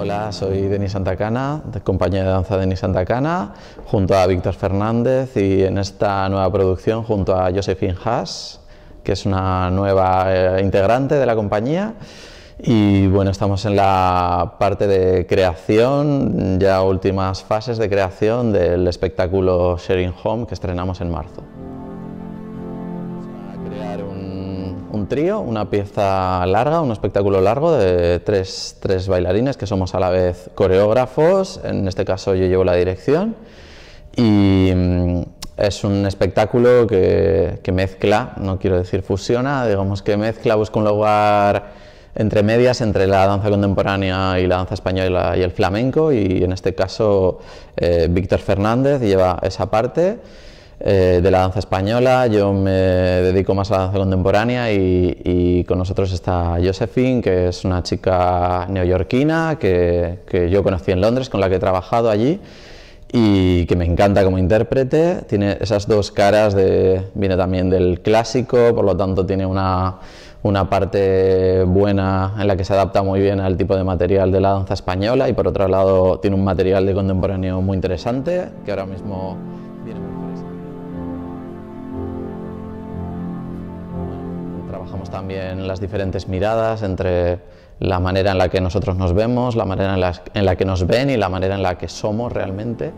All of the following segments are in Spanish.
Hola, soy Denis Santacana, compañía de danza Denis Santacana, junto a Víctor Fernández y en esta nueva producción junto a Josephine Haas, que es una nueva eh, integrante de la compañía. Y bueno, estamos en la parte de creación, ya últimas fases de creación del espectáculo Sharing Home que estrenamos en marzo. un trío, una pieza larga, un espectáculo largo de tres, bailarines que somos a la vez coreógrafos, en este caso yo llevo la dirección, y mm, es un espectáculo que, mezcla, no quiero decir fusiona, digamos que mezcla, busca un lugar entre medias entre la danza contemporánea y la danza española y el flamenco, y en este caso eh, Víctor Fernández lleva esa parte. Eh, de la danza española, yo me dedico más a la danza contemporánea y, con nosotros está Josephine, que es una chica neoyorquina que, yo conocí en Londres, con la que he trabajado allí y que me encanta como intérprete. Tiene esas dos caras, de, viene también del clásico, por lo tanto tiene una, una, parte buena en la que se adapta muy bien al tipo de material de la danza española y por otro lado tiene un material de contemporáneo muy interesante que ahora mismo... Trabajamos también las diferentes miradas entre la manera en la que nosotros nos vemos, la manera en la, que nos ven y la manera en la que somos realmente.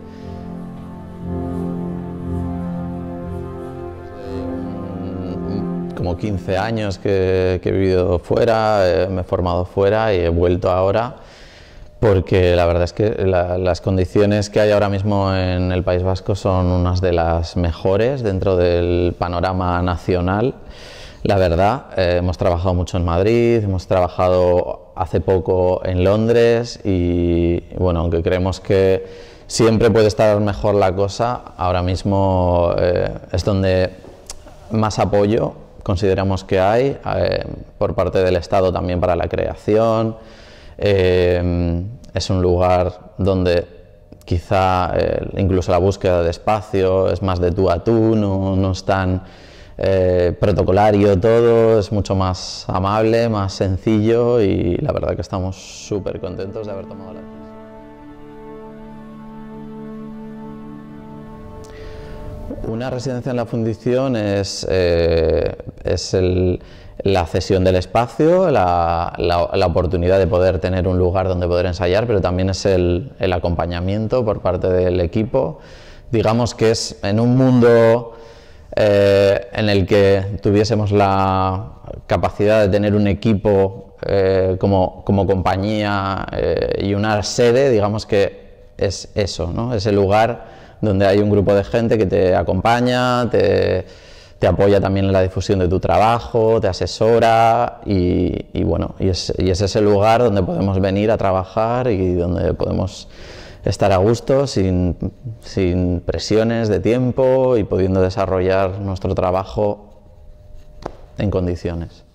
Mm, como 15 años que, he vivido fuera, eh, me he formado fuera y he vuelto ahora porque la verdad es que las condiciones que hay ahora mismo en el País Vasco son unas de las mejores dentro del panorama nacional. La verdad, eh, hemos trabajado mucho en Madrid, hemos trabajado hace poco en Londres y bueno, aunque creemos que siempre puede estar mejor la cosa, ahora mismo eh, es donde más apoyo consideramos que hay eh, por parte del Estado también para la creación. es un lugar donde quizá incluso la búsqueda de espacio es más de tú a tú, no, no es eh, protocolario todo, es mucho más amable, más sencillo y la verdad que estamos súper contentos de haber tomado la decisión. Una residencia en la fundición es, eh, es la cesión del espacio, la, oportunidad de poder tener un lugar donde poder ensayar, pero también es el, el acompañamiento por parte del equipo. Digamos que es en un mundo eh, en el que tuviésemos la capacidad de tener un equipo eh, como, compañía eh, y una sede, digamos que es eso, ¿no? el lugar donde hay un grupo de gente que te acompaña, te, apoya también en la difusión de tu trabajo, te asesora y, bueno, y es ese lugar donde podemos venir a trabajar y donde podemos estar a gusto, sin, sin presiones de tiempo y pudiendo desarrollar nuestro trabajo en condiciones.